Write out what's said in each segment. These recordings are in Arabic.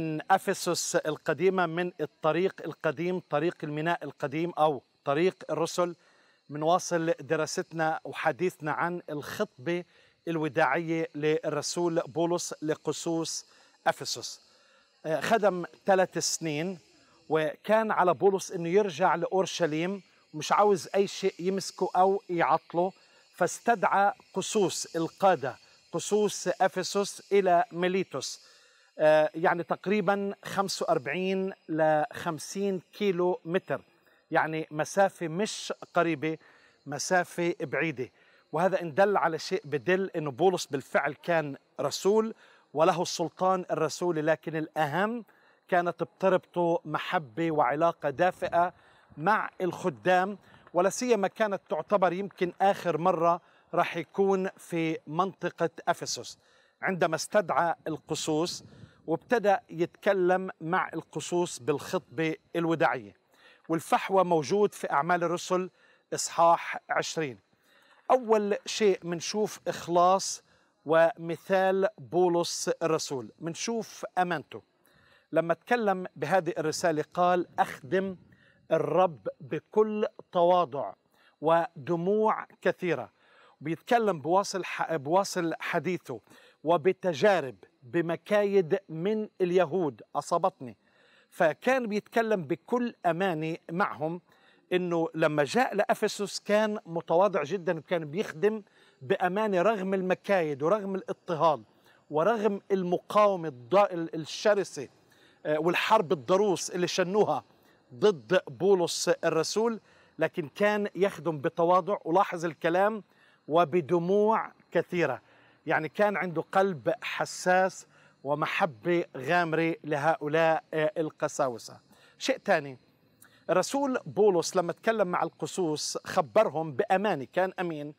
من افسس القديمه من الطريق القديم طريق الميناء القديم او طريق الرسل منواصل دراستنا وحديثنا عن الخطبه الوداعيه للرسول بولس لقصوص افسس آه، خدم ثلاث سنين وكان على بولس انه يرجع لاورشليم مش عاوز اي شيء يمسكه او يعطله فاستدعى قصوص القاده قصوص افسس الى ميليتوس آه، يعني تقريبا 45 ل 50 كيلو متر يعني مسافة مش قريبة مسافة بعيدة وهذا إن دل على شيء بدل أنه بولس بالفعل كان رسول وله السلطان الرسولي لكن الأهم كانت بتربطه محبة وعلاقة دافئة مع الخدام ولا سيما كانت تعتبر يمكن آخر مرة راح يكون في منطقة أفسس عندما استدعى القصوص وابتدأ يتكلم مع القصوص بالخطبة الوداعية والفحوى موجود في أعمال الرسل إصحاح عشرين أول شيء منشوف إخلاص ومثال بولس الرسول منشوف أمانته لما تكلم بهذه الرسالة قال أخدم الرب بكل تواضع ودموع كثيرة بيتكلم بواصل بواصل حديثه وبتجارب بمكايد من اليهود أصابتني فكان بيتكلم بكل أماني معهم أنه لما جاء لأفسس كان متواضع جدا وكان بيخدم بأمانة رغم المكايد ورغم الاضطهاد ورغم المقاومة الشرسة آه، والحرب الضروس اللي شنوها ضد بولس الرسول لكن كان يخدم بتواضع ولاحظ الكلام وبدموع كثيره يعني كان عنده قلب حساس ومحبة غامرة لهؤلاء القساوسة شيء ثاني الرسول بولس لما تكلم مع القسوس خبرهم بأمانة كان أمين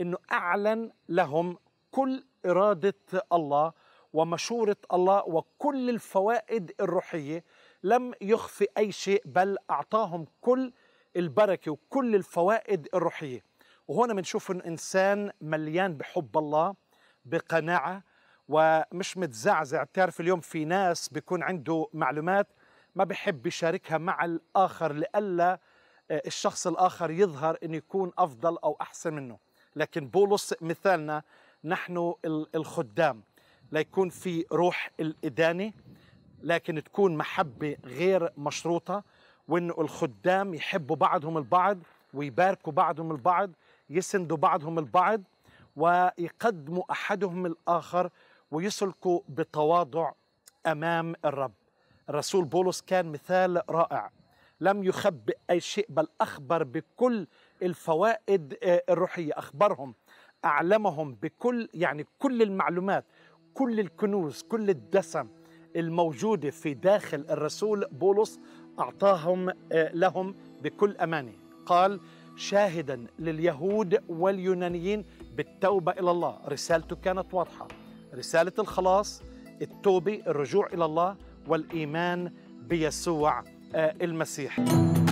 أنه أعلن لهم كل إرادة الله ومشورة الله وكل الفوائد الروحية لم يخفي أي شيء بل أعطاهم كل البركة وكل الفوائد الروحية وهنا بنشوف إن إنسان مليان بحب الله بقناعه ومش متزعزع بتعرف اليوم في ناس بيكون عنده معلومات ما بحب يشاركها مع الاخر لئلا آه، الشخص الاخر يظهر انه يكون افضل او احسن منه لكن بولس مثالنا نحن الخدام ليكون في روح الادانه لكن تكون محبه غير مشروطه وانه الخدام يحبوا بعضهم البعض ويباركوا بعضهم البعض يسندوا بعضهم البعض ويقدم احدهم الاخر ويسلك بتواضع امام الرب. الرسول بولس كان مثال رائع لم يخبئ اي شيء بل اخبر بكل الفوائد آه، الروحيه، اخبرهم اعلمهم بكل يعني كل المعلومات، كل الكنوز، كل الدسم الموجوده في داخل الرسول بولس اعطاهم آه، لهم بكل امانه. قال شاهدا لليهود واليونانيين بالتوبة إلى الله رسالته كانت واضحة رسالة الخلاص التوبة الرجوع إلى الله والإيمان بيسوع آه، المسيح